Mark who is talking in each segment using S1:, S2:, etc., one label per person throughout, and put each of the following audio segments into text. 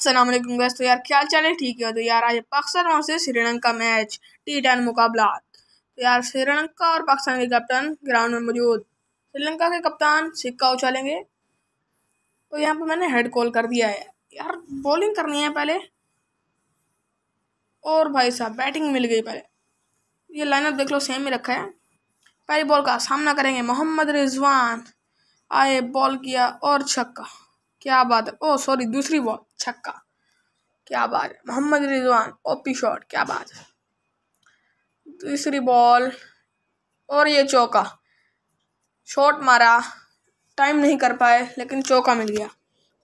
S1: असलम तो यार ख्याल है ठीक है तो यार आज पाकिस्तान और से श्रीलंका मैच टी टेन मुकाबला तो यार श्रीलंका और पाकिस्तान के कप्तान ग्राउंड में मौजूद श्रीलंका के कप्तान सिक्का उछालेंगे तो यहाँ पर मैंने हेड कॉल कर दिया है यार बॉलिंग करनी है पहले और भाई साहब बैटिंग मिल गई पहले ये लाइनअप देख लो सेम ही रखा है पहली बॉल का सामना करेंगे मोहम्मद रिजवान आए बॉल किया और छक्का क्या बात है ओ सॉरी दूसरी बॉल छक्का क्या बात है मोहम्मद रिजवान ओपी शॉट क्या बात है दूसरी बॉल और ये चौका शॉट मारा टाइम नहीं कर पाए लेकिन चौका मिल गया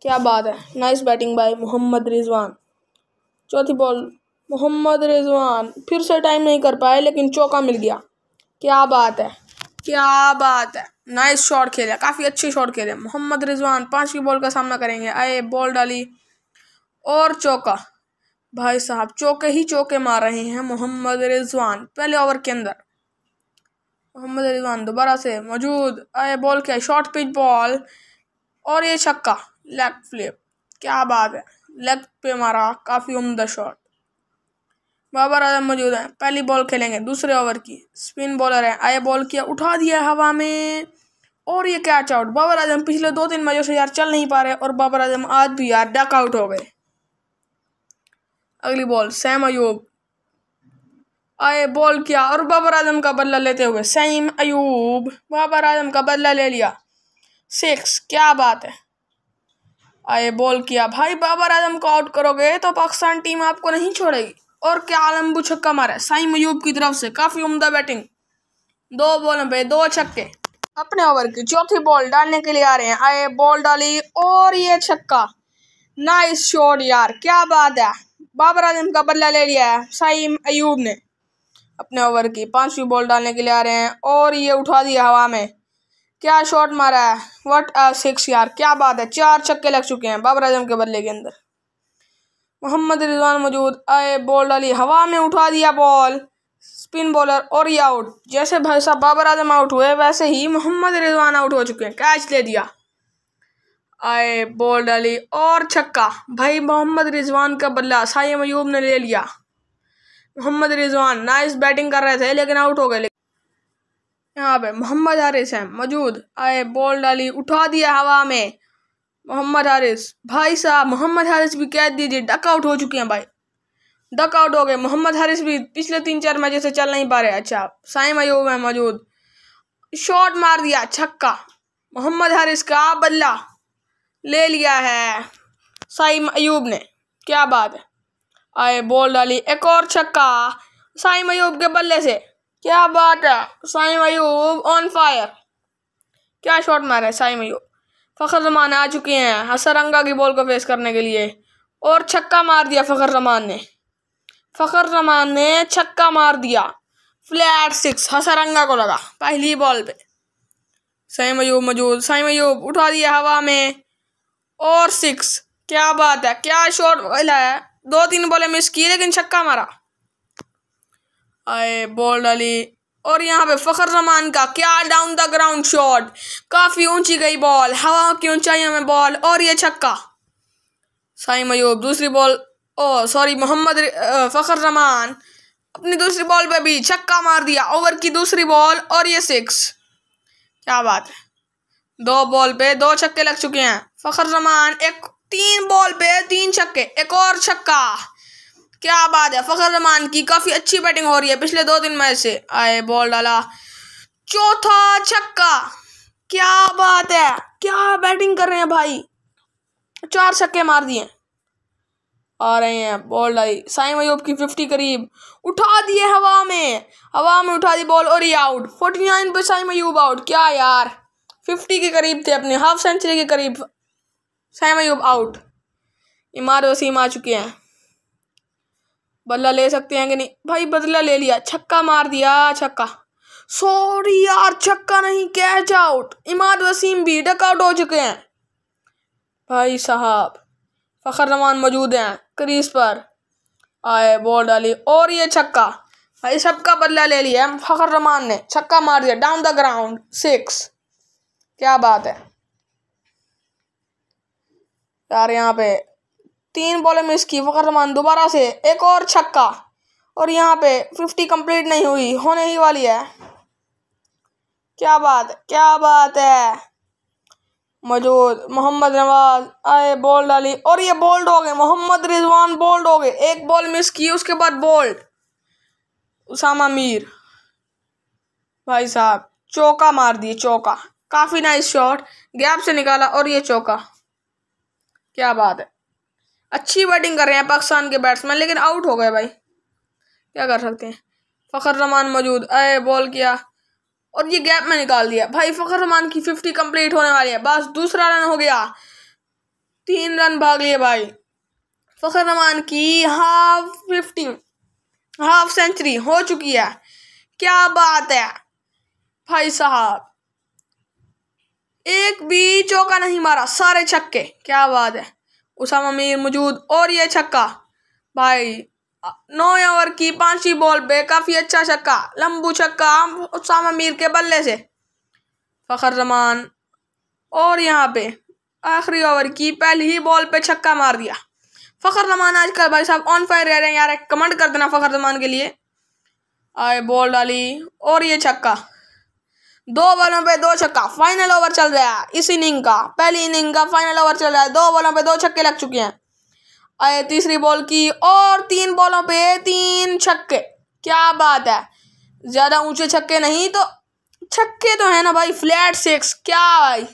S1: क्या बात है nice batting by Mohammad Rizwan चौथी बॉल मोहम्मद रिजवान फिर से टाइम नहीं कर पाए लेकिन चौका मिल गया क्या बात है क्या बात है नाइस शॉट खेले काफ़ी अच्छे शॉट खेले मोहम्मद रिजवान पांचवी बॉल का सामना करेंगे आए बॉल डाली और चौका भाई साहब चौके ही चौके मार रहे हैं मोहम्मद रिजवान पहले ओवर के अंदर मोहम्मद रिजवान दोबारा से मौजूद आए बॉल क्या शॉर्ट पिच बॉल और ये छक्का लेग फ्लिप क्या बात है लेग पे मारा काफ़ी उमदा शॉट बाबर आजम मौजूद हैं पहली बॉल खेलेंगे दूसरे ओवर की स्पिन बॉलर है आए बॉल किया उठा दिया हवा में और ये कैच आउट बाबर आजम पिछले दो तीन मैचों से यार चल नहीं पा रहे और बाबर आजम आज भी यार डक आउट हो गए अगली बॉल सैम अयूब आए बॉल किया और बाबर आजम का बदला लेते हुए सैम अयूब बाबर आजम का बदला ले लिया सिक्स क्या बात है आए बॉल किया भाई बाबर आजम को आउट करोगे तो पाकिस्तान टीम आपको नहीं छोड़ेगी और क्या लंबू छक्का मारा साई मयूब की तरफ से काफ़ी उम्दा बैटिंग दो बॉल पे दो छक्के अपने ओवर की चौथी बॉल डालने के लिए आ रहे हैं आए बॉल डाली और ये छक्का नाइस शॉट यार क्या बात है बाबर आजम का बल्ला ले लिया है साइम अयूब ने अपने ओवर की पांचवी बॉल डालने के लिए आ रहे हैं और ये उठा दिया हवा में क्या शॉट मारा है वट सिक्स यार क्या बात है चार छक्के लग चुके हैं बाबर आजम के बदले के अंदर मोहम्मद रिजवान मौजूद आए बॉल डाली हवा में उठा दिया बॉल स्पिन बॉलर और ये आउट जैसे भाई साहब बाबर आजम आउट हुए वैसे ही मोहम्मद रिजवान आउट हो चुके हैं कैच ले दिया आए बॉल डाली और छक्का भाई मोहम्मद रिजवान का बदला साई मयूब ने ले लिया मोहम्मद रिजवान नाइस बैटिंग कर रहे थे लेकिन आउट हो गए यहाँ पे मोहम्मद हारिस है मौजूद आए बॉल डाली उठा दिया हवा में मोहम्मद हारिस भाई साहब मोहम्मद हारिस भी कह दीजिए डकआउट हो चुके हैं भाई डकआउट हो गए मोहम्मद हारिस भी पिछले तीन चार मैच से चल नहीं पा रहे अच्छा साइम अयूब है मौजूद शॉट मार दिया छक्का मोहम्मद हारिस का बदला ले लिया है साइम अयूब ने क्या बात है आए बॉल डाली एक और छक्का साइम अयूब के बल्ले से क्या बात है साइम अयूब ऑन फायर क्या शॉट मारा है साइम अयूब फ़खर रमान आ चुके हैं हसरंगा की बॉल को फेस करने के लिए और छक्का मार दिया फ़खर रमान ने फ़खर रमान ने छक्का मार दिया फ्लैट सिक्स हसरंगा को लगा पहली बॉल पे सही मयूब मौजूद सही मयूब उठा दिया हवा में और सिक्स क्या बात है क्या शॉट है दो तीन बॉलें मिस की लेकिन छक्का मारा आए बॉल डाली और यहाँ पे फखर रमान का क्या डाउन द ग्राउंड शॉट काफ़ी ऊंची गई बॉल हवा की ऊंचाइयों में बॉल और ये छक्का साई मयूब दूसरी ball oh sorry Mohammad Fakhar Zaman अपनी दूसरी बॉल पे भी छक्का मार दिया ओवर की दूसरी बॉल और ये सिक्स क्या बात है दो बॉल पे दो छक्के लग चुके हैं फखर रमान एक तीन बॉल पे तीन छक्के एक और छक्का क्या बात है फखर रहमान की काफ़ी अच्छी बैटिंग हो रही है पिछले दो दिन में से आए बॉल डाला चौथा छक्का क्या बात है क्या बैटिंग कर रहे हैं भाई चार छक्के मार दिए आ रहे हैं बॉल डाली साई मयूब की फिफ्टी करीब उठा दिए हवा में हवा में उठा दी बॉल और ये आउट फोर्टी नाइन पे साई मयूब आउट क्या यार फिफ्टी के करीब थे अपने हाफ सेंचुरी के करीब साई मयूब आउट इमार वसीम आ चुके हैं बदला ले सकते हैं कि नहीं भाई बदला ले लिया छक्का मार दिया छक्का सॉरी यार छक्का नहीं कैच आउट इमाद वसीम भी डक आउट हो चुके हैं भाई साहब फ़खर रमान मौजूद हैं क्रीज पर आए बॉल डाली और ये छक्का भाई सबका बदला ले लिया फ़खर रमान ने छक्का मार दिया डाउन द ग्राउंड सिक्स क्या बात है यार यहाँ पे तीन बॉलों में इसकी फ़खर रमान दोबारा से एक और छक्का और यहाँ पे फिफ्टी कंप्लीट नहीं हुई होने ही वाली है क्या बात क्या बात है मौजूद मोहम्मद नवाज आए बॉल डाली और ये बोल्ड हो गए मोहम्मद रिजवान बोल्ड हो गए एक बॉल मिस की उसके बाद बोल्ड उसामा मीर भाई साहब चौका मार दिए चौका काफ़ी नाइस शॉट गैप से निकाला और ये चौका क्या बात है अच्छी बैटिंग कर रहे हैं पाकिस्तान के बैट्समैन लेकिन आउट हो गए भाई क्या कर सकते हैं फ़खर रहमान मौजूद अरे बॉल किया और ये गैप में निकाल दिया भाई फ़खर रहमान की फिफ्टी कंप्लीट होने वाली है बस दूसरा रन हो गया तीन रन भाग लिए भाई फ़खर रमान की हाफ फिफ्टी हाफ सेंचुरी हो चुकी है क्या बात है भाई साहब एक भी चौका नहीं मारा सारे छक्के क्या बात है उसामा मीर मौजूद और ये छक्का भाई नौ ओवर की पांचवी बॉल पे काफ़ी अच्छा छक्का लंबू छक्का उसामा मीर के बल्ले से फ़खर रमान और यहाँ पे आखिरी ओवर की पहली ही बॉल पे छक्का मार दिया फ़खर आज आजकल भाई साहब ऑन फायर रह रहे हैं यार कमेंट कर देना फ़खर रमान के लिए आए बॉल डाली और ये छक्का दो बॉलों पे दो छक्का फाइनल ओवर चल रहा है इस इनिंग का पहली इनिंग का फाइनल ओवर चल रहा है दो बॉलों पे दो छक्के लग चुके हैं आए तीसरी बॉल की और तीन बॉलों पे तीन छक्के क्या बात है ज़्यादा ऊंचे छक्के नहीं तो छक्के तो है ना भाई फ्लैट सिक्स क्या भाई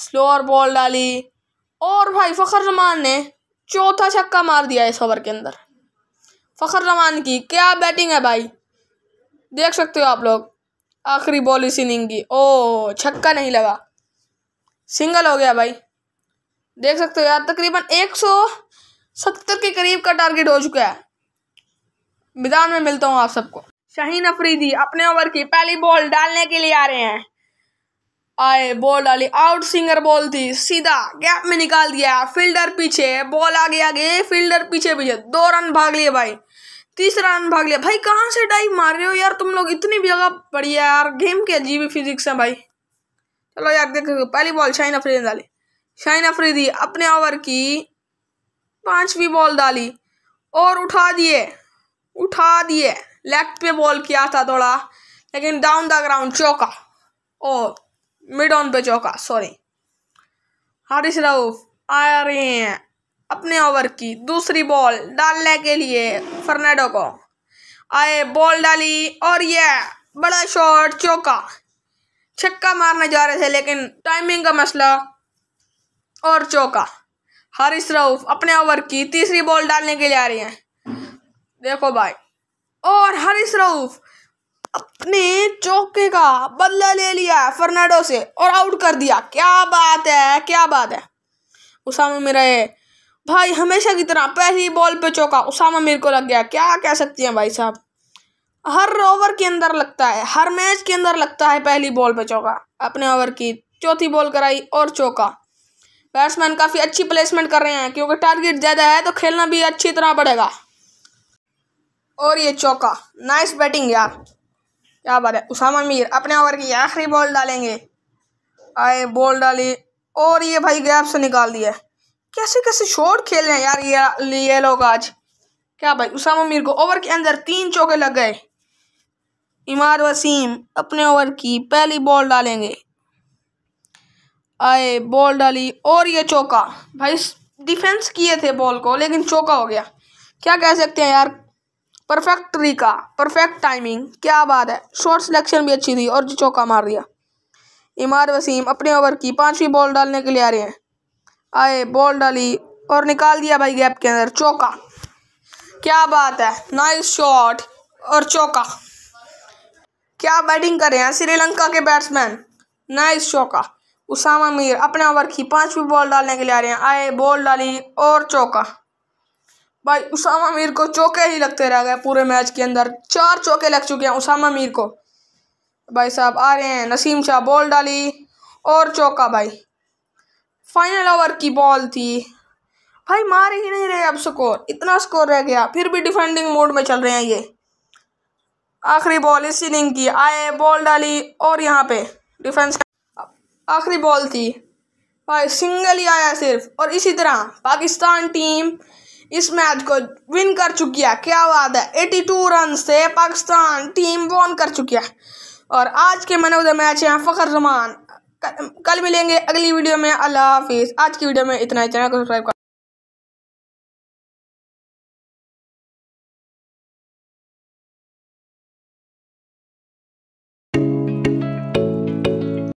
S1: स्लोअर बॉल डाली और भाई फ़खर रमान ने चौथा छक्का मार दिया इस ओवर के अंदर फ़खर रमान की क्या बैटिंग है भाई देख सकते हो आप लोग आखिरी बॉल इनिंग की ओ छक्का नहीं लगा सिंगल हो गया भाई देख सकते हो यार तकरीबन एक सौ सत्तर के करीब का टारगेट हो चुका है मैदान में मिलता हूँ आप सबको शाहीन अफरीदी अपने ओवर की पहली बॉल डालने के लिए आ रहे हैं आए बॉल डाली आउट सिंगर बॉल थी सीधा गैप में निकाल दिया फील्डर पीछे बॉल आगे आगे फील्डर पीछे पीछे दो रन भाग लिए भाई तीसरा रन भाग लिया भाई कहाँ से डाइव मार रहे हो यार तुम लोग इतनी भी जगह पड़ी है यार गेम के अजीब फिजिक्स है भाई चलो यार देखो पहली बॉल शाइन अफरी ने डाली शाइन अफरीदी अपने ओवर की पांचवी बॉल डाली और उठा दिए उठा दिए लेफ्ट पे बॉल किया था थोड़ा लेकिन डाउन द ग्राउंड चौका ओ मिड ऑन पे चौका सॉरी हारिस रऊफ आ रहे हैं अपने ओवर की दूसरी बॉल डालने के लिए फर्नाडो को आए बॉल डाली और ये बड़ा शॉट चौका छक्का मारने जा रहे थे लेकिन टाइमिंग का मसला और चौका हरीश रऊफ अपने ओवर की तीसरी बॉल डालने के लिए आ रही हैं देखो भाई और हरीश रऊफ अपने चौके का बदला ले लिया फर्नाडो से और आउट कर दिया क्या बात है क्या बात है उसामा मेरा भाई हमेशा की तरह पहली बॉल पे चौका उसामा मीर को लग गया क्या कह सकती हैं भाई साहब हर ओवर के अंदर लगता है हर मैच के अंदर लगता है पहली बॉल पे चौका अपने ओवर की चौथी बॉल कराई और चौका बैट्समैन काफ़ी अच्छी प्लेसमेंट कर रहे हैं क्योंकि टारगेट ज़्यादा है तो खेलना भी अच्छी तरह पड़ेगा और ये चौका नाइस बैटिंग यार क्या बात है उसामा मीर अपने ओवर की आखिरी बॉल डालेंगे आए बॉल डाली और ये भाई गैप से निकाल दिया कैसे कैसे शोर खेल रहे हैं यार ये ये लोग आज क्या भाई उसामा मीर को ओवर के अंदर तीन चौके लग गए इमार वसीम अपने ओवर की पहली बॉल डालेंगे आए बॉल डाली और ये चौका भाई डिफेंस किए थे बॉल को लेकिन चौका हो गया क्या कह सकते हैं यार परफेक्ट तरीका परफेक्ट टाइमिंग क्या बात है शॉर्ट सिलेक्शन भी अच्छी थी और चौका मार दिया इमार वसीम अपने ओवर की पांचवी बॉल डालने के लिए आ रहे हैं आए बॉल डाली और निकाल दिया भाई गैप के अंदर चौका क्या बात है नाइस शॉट और चौका क्या बैटिंग कर रहे हैं श्रीलंका के बैट्समैन नाइस चौका उसामा मीर अपने ओवर की पांचवी बॉल डालने के लिए आ रहे हैं आए बॉल डाली और चौका भाई उसामा मीर को चौके ही लगते रह गए पूरे मैच के अंदर चार चौके लग चुके हैं उसामा मीर को भाई साहब आ रहे हैं नसीम शाह बॉल डाली और चौका भाई फाइनल ओवर की बॉल थी भाई मार ही नहीं रहे अब स्कोर इतना स्कोर रह गया फिर भी डिफेंडिंग मोड में चल रहे हैं ये आखिरी बॉल इस इनिंग की आए बॉल डाली और यहाँ पे डिफेंस आखिरी बॉल थी भाई सिंगल ही आया सिर्फ और इसी तरह पाकिस्तान टीम इस मैच को विन कर चुकी है क्या बात है एटी टू रन से पाकिस्तान टीम वॉन कर चुकी है और आज के मैन ऑफ द मैच हैं फ़खर रमान कल मिलेंगे अगली वीडियो में अल्लाह हाफिज़ आज की वीडियो में इतना ही चैनल को सब्सक्राइब